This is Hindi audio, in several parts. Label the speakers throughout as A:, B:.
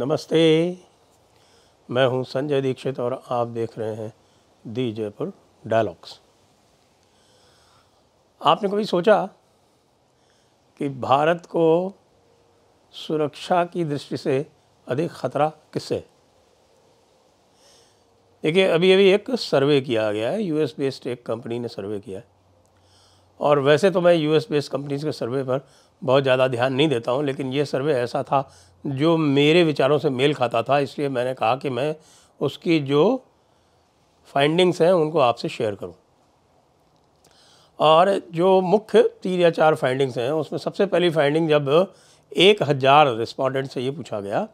A: नमस्ते मैं हूं संजय दीक्षित और आप देख रहे हैं दी जयपुर डायलॉग्स आपने कभी सोचा कि भारत को सुरक्षा की दृष्टि से अधिक खतरा किससे देखिए अभी अभी एक सर्वे किया गया है यूएस बेस्ड एक कंपनी ने सर्वे किया है और वैसे तो मैं यूएस बेस्ड कंपनीज के सर्वे पर बहुत ज़्यादा ध्यान नहीं देता हूँ लेकिन ये सर्वे ऐसा था जो मेरे विचारों से मेल खाता था इसलिए मैंने कहा कि मैं उसकी जो फाइंडिंग्स हैं उनको आपसे शेयर करूं और जो मुख्य तीन या चार फाइंडिंग्स हैं उसमें सबसे पहली फाइंडिंग जब एक हज़ार रिस्पॉन्डेंट से ये पूछा गया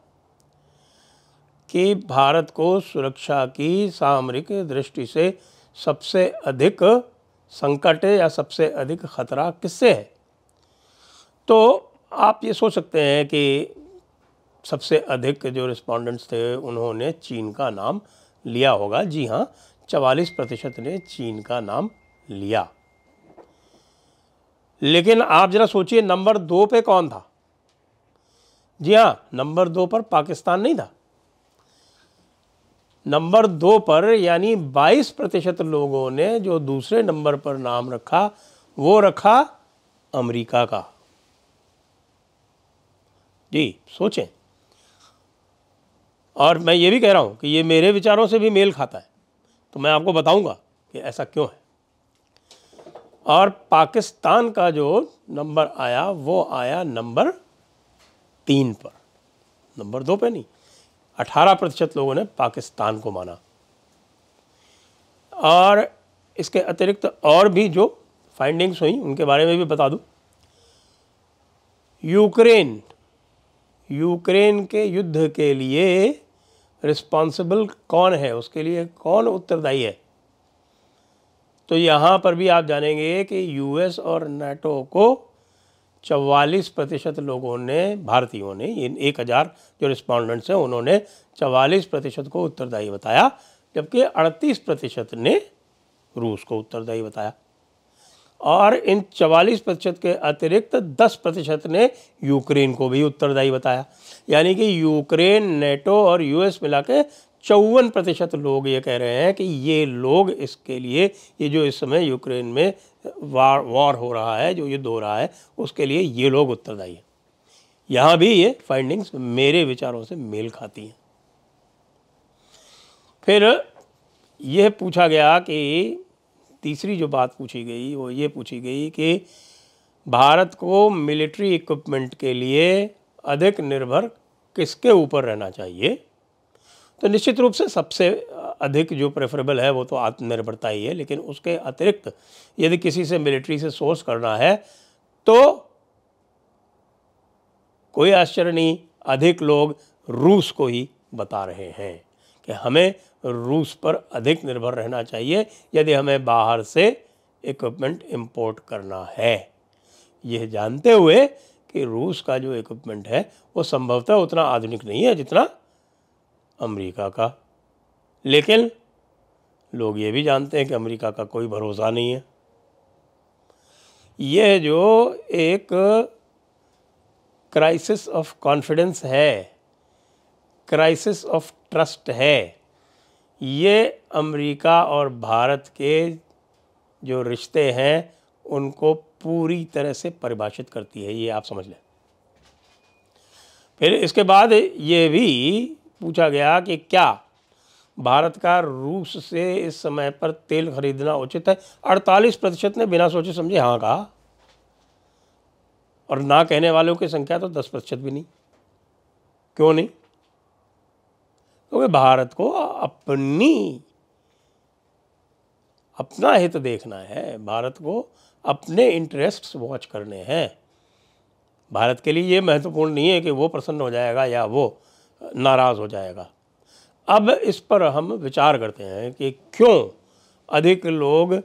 A: कि भारत को सुरक्षा की सामरिक दृष्टि से सबसे अधिक संकट या सबसे अधिक खतरा किससे है तो आप ये सोच सकते हैं कि सबसे अधिक जो रिस्पोंडेंट्स थे उन्होंने चीन का नाम लिया होगा जी हाँ चवालीस प्रतिशत ने चीन का नाम लिया लेकिन आप ज़रा सोचिए नंबर दो पे कौन था जी हाँ नंबर दो पर पाकिस्तान नहीं था नंबर दो पर यानी 22 प्रतिशत लोगों ने जो दूसरे नंबर पर नाम रखा वो रखा अमेरिका का जी सोचें और मैं ये भी कह रहा हूँ कि ये मेरे विचारों से भी मेल खाता है तो मैं आपको बताऊँगा कि ऐसा क्यों है और पाकिस्तान का जो नंबर आया वो आया नंबर तीन पर नंबर दो पे नहीं अठारह प्रतिशत लोगों ने पाकिस्तान को माना और इसके अतिरिक्त और भी जो फाइंडिंग्स हुई उनके बारे में भी बता दूं यूक्रेन यूक्रेन के युद्ध के लिए रिस्पॉन्सिबल कौन है उसके लिए कौन उत्तरदायी है तो यहाँ पर भी आप जानेंगे कि यूएस और नाटो को चवालीस प्रतिशत लोगों ने भारतीयों ने इन एक हज़ार जो रिस्पॉन्डेंट्स हैं उन्होंने चवालीस प्रतिशत को उत्तरदायी बताया जबकि अड़तीस प्रतिशत ने रूस को उत्तरदायी बताया और इन 44 प्रतिशत के अतिरिक्त 10 प्रतिशत ने यूक्रेन को भी उत्तरदायी बताया यानी कि यूक्रेन नेटो और यूएस मिला के चौवन प्रतिशत लोग ये कह रहे हैं कि ये लोग इसके लिए ये जो इस समय यूक्रेन में वार वॉर हो रहा है जो युद्ध हो रहा है उसके लिए ये लोग उत्तरदायी हैं यहाँ भी ये फाइंडिंग्स मेरे विचारों से मेल खाती हैं फिर यह पूछा गया कि तीसरी जो बात पूछी गई वो ये पूछी गई कि भारत को मिलिट्री इक्विपमेंट के लिए अधिक निर्भर किसके ऊपर रहना चाहिए तो निश्चित रूप से सबसे अधिक जो प्रेफरेबल है वो तो आत्मनिर्भरता ही है लेकिन उसके अतिरिक्त यदि किसी से मिलिट्री से सोर्स करना है तो कोई आश्चर्य नहीं अधिक लोग रूस को ही बता रहे हैं कि हमें रूस पर अधिक निर्भर रहना चाहिए यदि हमें बाहर से इक्विपमेंट इंपोर्ट करना है यह जानते हुए कि रूस का जो इक्विपमेंट है वो संभवतः उतना आधुनिक नहीं है जितना अमेरिका का लेकिन लोग ये भी जानते हैं कि अमेरिका का कोई भरोसा नहीं है यह जो एक क्राइसिस ऑफ कॉन्फिडेंस है क्राइसिस ऑफ ट्रस्ट है ये अमेरिका और भारत के जो रिश्ते हैं उनको पूरी तरह से परिभाषित करती है ये आप समझ लें फिर इसके बाद ये भी पूछा गया कि क्या भारत का रूस से इस समय पर तेल खरीदना उचित है 48 प्रतिशत ने बिना सोचे समझे हाँ कहा और ना कहने वालों की संख्या तो 10 प्रतिशत भी नहीं क्यों नहीं तो वे भारत को अपनी अपना हित देखना है भारत को अपने इंटरेस्ट्स वॉच करने हैं भारत के लिए ये महत्वपूर्ण नहीं है कि वो प्रसन्न हो जाएगा या वो नाराज़ हो जाएगा अब इस पर हम विचार करते हैं कि क्यों अधिक लोग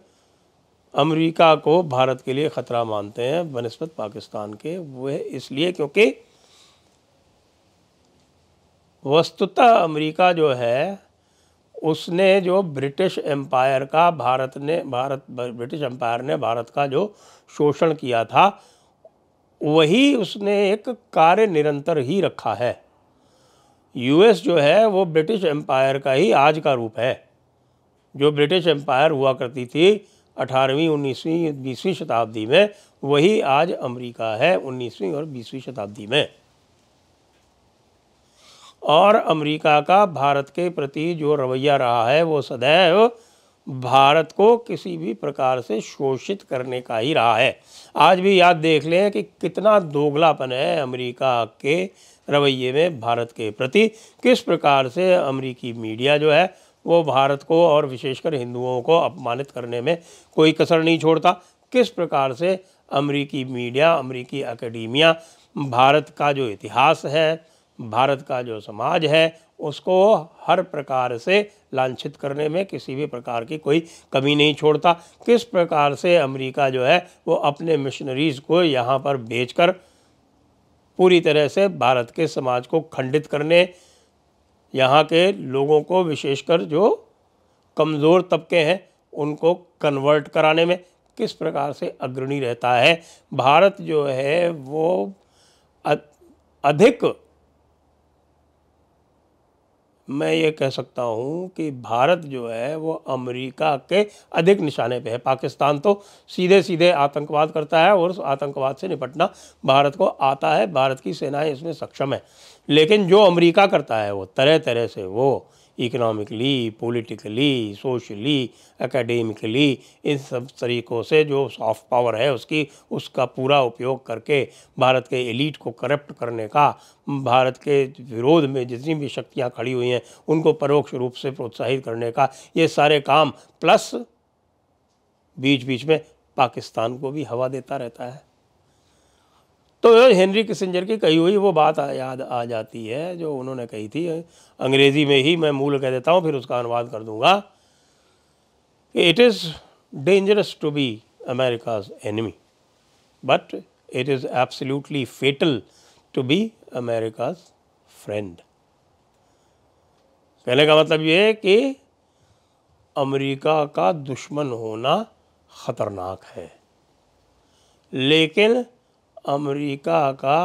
A: अमेरिका को भारत के लिए ख़तरा मानते हैं बनस्पत पाकिस्तान के वह इसलिए क्योंकि वस्तुतः अमेरिका जो है उसने जो ब्रिटिश एम्पायर का भारत ने भारत ब्रिटिश एम्पायर ने भारत का जो शोषण किया था वही उसने एक कार्य निरंतर ही रखा है यूएस जो है वो ब्रिटिश एम्पायर का ही आज का रूप है जो ब्रिटिश एम्पायर हुआ करती थी अठारहवीं उन्नीसवीं बीसवीं शताब्दी में वही आज अमेरिका है उन्नीसवीं और बीसवीं शताब्दी में और अमेरिका का भारत के प्रति जो रवैया रहा है वो सदैव भारत को किसी भी प्रकार से शोषित करने का ही रहा है आज भी याद देख लें कि कितना दोगलापन है अमेरिका के रवैये में भारत के प्रति किस प्रकार से अमेरिकी मीडिया जो है वो भारत को और विशेषकर हिंदुओं को अपमानित करने में कोई कसर नहीं छोड़ता किस प्रकार से अमेरिकी मीडिया अमेरिकी अकेडमियाँ भारत का जो इतिहास है भारत का जो समाज है उसको हर प्रकार से लांछित करने में किसी भी प्रकार की कोई कमी नहीं छोड़ता किस प्रकार से अमेरिका जो है वो अपने मिशनरीज़ को यहाँ पर बेचकर पूरी तरह से भारत के समाज को खंडित करने यहाँ के लोगों को विशेषकर जो कमज़ोर तबके हैं उनको कन्वर्ट कराने में किस प्रकार से अग्रणी रहता है भारत जो है वो अधिक मैं ये कह सकता हूँ कि भारत जो है वो अमेरिका के अधिक निशाने पे है पाकिस्तान तो सीधे सीधे आतंकवाद करता है और उस आतंकवाद से निपटना भारत को आता है भारत की सेनाएं इसमें सक्षम है लेकिन जो अमेरिका करता है वो तरह तरह से वो इकनॉमिकली पॉलिटिकली सोशली एकेडमिकली इन सब तरीक़ों से जो सॉफ्ट पावर है उसकी उसका पूरा उपयोग करके भारत के एलिट को करप्ट करने का भारत के विरोध में जितनी भी शक्तियाँ खड़ी हुई हैं उनको परोक्ष रूप से प्रोत्साहित करने का ये सारे काम प्लस बीच बीच में पाकिस्तान को भी हवा देता रहता है तो हेनरी किसिंजर की कही हुई वो बात याद आ जाती है जो उन्होंने कही थी अंग्रेज़ी में ही मैं मूल कह देता हूँ फिर उसका अनुवाद कर दूंगा कि it is dangerous to be America's enemy but it is absolutely fatal to be America's friend कहने का मतलब ये है कि अमेरिका का दुश्मन होना ख़तरनाक है लेकिन अमेरिका का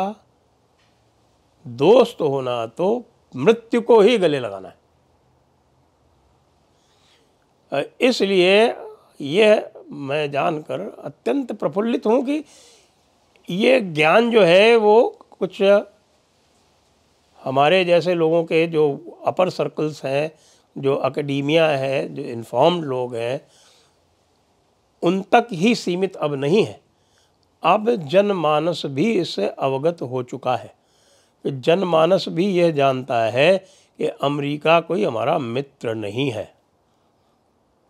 A: दोस्त होना तो मृत्यु को ही गले लगाना है इसलिए यह मैं जानकर अत्यंत प्रफुल्लित हूँ कि ये ज्ञान जो है वो कुछ हमारे जैसे लोगों के जो अपर सर्कल्स हैं जो अकेडीमिया है जो इन्फॉर्म्ड लोग हैं उन तक ही सीमित अब नहीं है अब जनमानस भी इससे अवगत हो चुका है जनमानस भी यह जानता है कि अमेरिका कोई हमारा मित्र नहीं है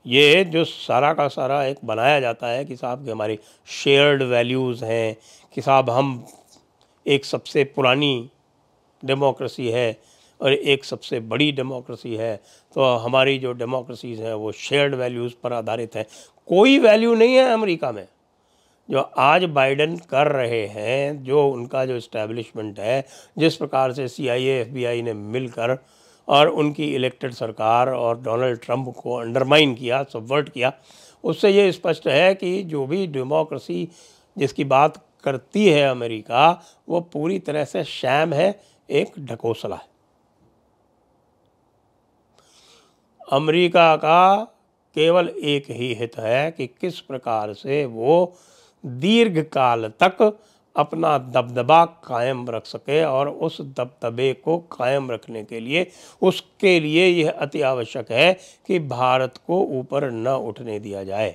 A: ये जो सारा का सारा एक बनाया जाता है कि साहब के हमारी शेयर्ड वैल्यूज़ हैं कि साहब हम एक सबसे पुरानी डेमोक्रेसी है और एक सबसे बड़ी डेमोक्रेसी है तो हमारी जो डेमोक्रेसीज़ हैं वो शेयर्ड वैल्यूज़ पर आधारित हैं कोई वैल्यू नहीं है अमेरिका में जो आज बाइडन कर रहे हैं जो उनका जो इस्टेब्लिशमेंट है जिस प्रकार से सीआईए एफबीआई ने मिलकर और उनकी इलेक्टेड सरकार और डोनाल्ड ट्रंप को अंडरमाइन किया सबवर्ट किया उससे ये स्पष्ट है कि जो भी डेमोक्रेसी जिसकी बात करती है अमेरिका वो पूरी तरह से शैम है एक ढकोसला है अमेरिका का केवल एक ही हित है कि किस प्रकार से वो दीर्घ काल तक अपना दबदबा कायम रख सके और उस दबदबे को कायम रखने के लिए उसके लिए यह अति आवश्यक है कि भारत को ऊपर न उठने दिया जाए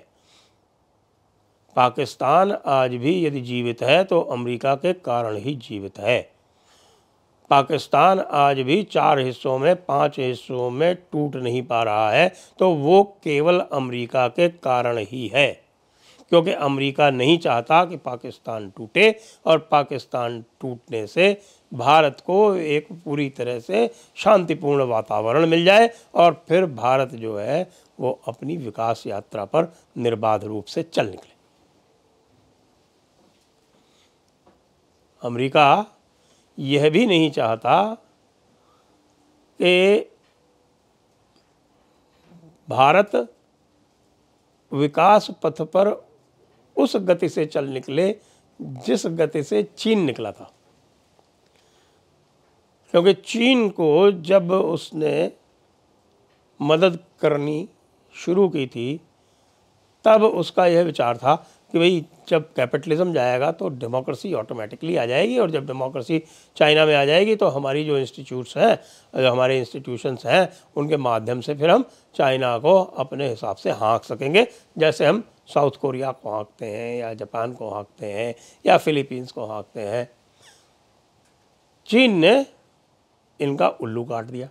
A: पाकिस्तान आज भी यदि जीवित है तो अमेरिका के कारण ही जीवित है पाकिस्तान आज भी चार हिस्सों में पांच हिस्सों में टूट नहीं पा रहा है तो वो केवल अमेरिका के कारण ही है क्योंकि अमेरिका नहीं चाहता कि पाकिस्तान टूटे और पाकिस्तान टूटने से भारत को एक पूरी तरह से शांतिपूर्ण वातावरण मिल जाए और फिर भारत जो है वो अपनी विकास यात्रा पर निर्बाध रूप से चल निकले अमेरिका यह भी नहीं चाहता कि भारत विकास पथ पर उस गति से चल निकले जिस गति से चीन निकला था क्योंकि चीन को जब उसने मदद करनी शुरू की थी तब उसका यह विचार था कि भाई जब कैपिटलिज्म जाएगा तो डेमोक्रेसी ऑटोमेटिकली आ जाएगी और जब डेमोक्रेसी चाइना में आ जाएगी तो हमारी जो इंस्टीट्यूट्स हैं जो हमारे इंस्टीट्यूशंस हैं उनके माध्यम से फिर हम चाइना को अपने हिसाब से हाँक सकेंगे जैसे हम साउथ कोरिया को हाँकते हैं या जापान को हाँकते हैं या फिलीपींस को हाँकते हैं चीन ने इनका उल्लू काट दिया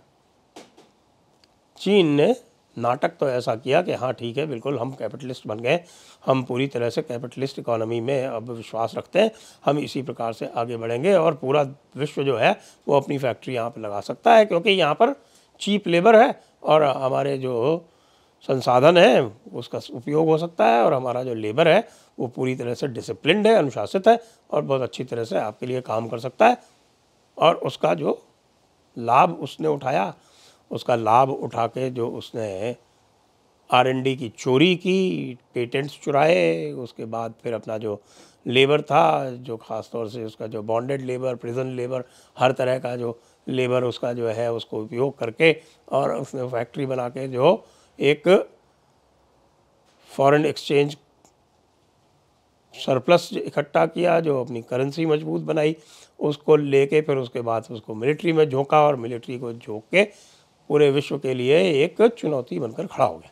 A: चीन ने नाटक तो ऐसा किया कि हाँ ठीक है बिल्कुल हम कैपिटलिस्ट बन गए हम पूरी तरह से कैपिटलिस्ट इकोनॉमी में अब विश्वास रखते हैं हम इसी प्रकार से आगे बढ़ेंगे और पूरा विश्व जो है वो अपनी फैक्ट्री यहाँ पर लगा सकता है क्योंकि यहाँ पर चीप लेबर है और हमारे जो संसाधन है उसका उपयोग हो सकता है और हमारा जो लेबर है वो पूरी तरह से डिसिप्लिनड है अनुशासित है और बहुत अच्छी तरह से आपके लिए काम कर सकता है और उसका जो लाभ उसने उठाया उसका लाभ उठा के जो उसने आर एन डी की चोरी की पेटेंट्स चुराए उसके बाद फिर अपना जो लेबर था जो ख़ास तौर से उसका जो बॉन्डेड लेबर प्रिजन लेबर हर तरह का जो लेबर उसका जो है उसको उपयोग करके और उसने फैक्ट्री बना के जो एक फॉरेन एक्सचेंज सरप्लस इकट्ठा किया जो अपनी करेंसी मजबूत बनाई उसको लेके फिर उसके बाद उसको मिलिट्री में झोंका और मिलिट्री को झोंक के पूरे विश्व के लिए एक चुनौती बनकर खड़ा हो गया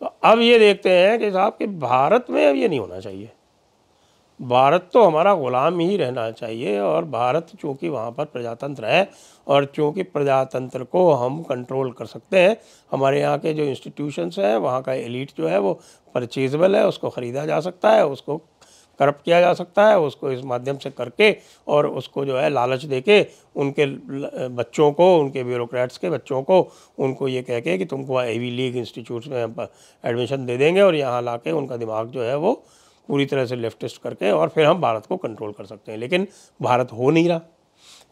A: तो अब ये देखते हैं कि साहब कि भारत में अब ये नहीं होना चाहिए भारत तो हमारा ग़ुलाम ही रहना चाहिए और भारत चूँकि वहाँ पर प्रजातंत्र है और चूँकि प्रजातंत्र को हम कंट्रोल कर सकते हैं हमारे यहाँ के जो इंस्टीट्यूशंस हैं वहाँ का एलिट जो है वो परचेजबल है उसको ख़रीदा जा सकता है उसको करप्ट किया जा सकता है उसको इस माध्यम से करके और उसको जो है लालच दे के उनके बच्चों को उनके ब्यूरोक्रेट्स के बच्चों को उनको ये कह के कि तुमको आई वी लीग इंस्टीट्यूट में एडमिशन दे देंगे और यहाँ ला के उनका दिमाग जो है वो पूरी तरह से लेफ्टिस्ट करके और फिर हम भारत को कंट्रोल कर सकते हैं लेकिन भारत हो नहीं रहा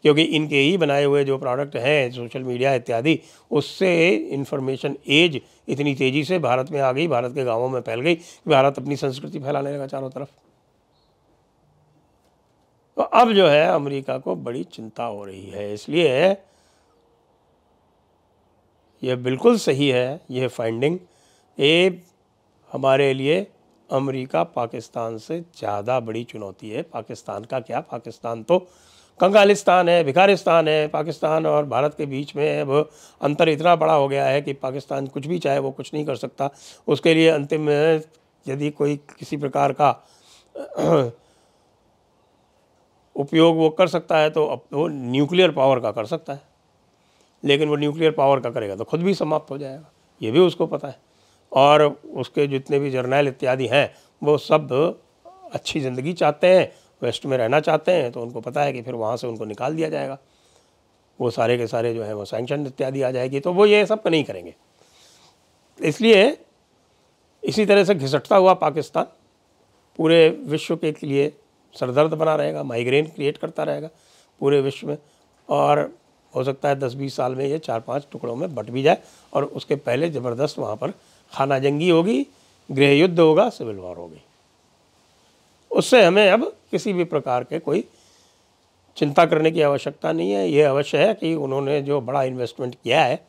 A: क्योंकि इनके ही बनाए हुए जो प्रोडक्ट हैं सोशल मीडिया इत्यादि उससे इन्फॉर्मेशन एज इतनी तेज़ी से भारत में आ गई भारत के गांवों में फैल गई कि भारत अपनी संस्कृति फैलाने लगा चारों तरफ तो अब जो है अमेरिका को बड़ी चिंता हो रही है इसलिए यह बिल्कुल सही है यह फाइंडिंग ये हमारे लिए अमेरिका पाकिस्तान से ज़्यादा बड़ी चुनौती है पाकिस्तान का क्या पाकिस्तान तो कंगालिस्तान है भिखारिस्तान है पाकिस्तान और भारत के बीच में अब अंतर इतना बड़ा हो गया है कि पाकिस्तान कुछ भी चाहे वो कुछ नहीं कर सकता उसके लिए अंतिम यदि कोई किसी प्रकार का उपयोग वो कर सकता है तो अब वो न्यूक्लियर पावर का कर सकता है लेकिन वो न्यूक्लियर पावर का करेगा तो खुद भी समाप्त हो जाएगा ये भी उसको पता है और उसके जितने भी जर्नैल इत्यादि हैं वो सब अच्छी ज़िंदगी चाहते हैं वेस्ट में रहना चाहते हैं तो उनको पता है कि फिर वहाँ से उनको निकाल दिया जाएगा वो सारे के सारे जो हैं वो सैंक्शन इत्यादि आ जाएगी तो वो ये सब नहीं करेंगे इसलिए इसी तरह से घिसटता हुआ पाकिस्तान पूरे विश्व के लिए सरदर्द बना रहेगा माइग्रेन क्रिएट करता रहेगा पूरे विश्व में और हो सकता है दस बीस साल में ये चार पांच टुकड़ों में बट भी जाए और उसके पहले ज़बरदस्त वहाँ पर खाना जंगी होगी गृह युद्ध होगा सिविल वॉर होगी उससे हमें अब किसी भी प्रकार के कोई चिंता करने की आवश्यकता नहीं है ये अवश्य है कि उन्होंने जो बड़ा इन्वेस्टमेंट किया है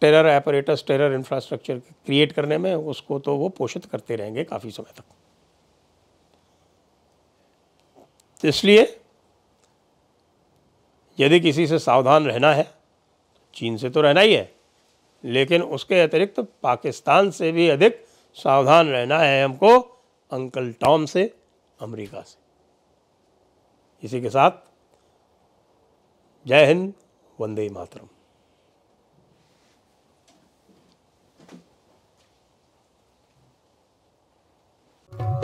A: terror operators terror infrastructure create करने में उसको तो वो पोषित करते रहेंगे काफ़ी समय तक इसलिए यदि किसी से सावधान रहना है चीन से तो रहना ही है लेकिन उसके अतिरिक्त तो पाकिस्तान से भी अधिक सावधान रहना है हमको अंकल टॉम से अमेरिका से इसी के साथ जय हिंद वंदे मातरम thank you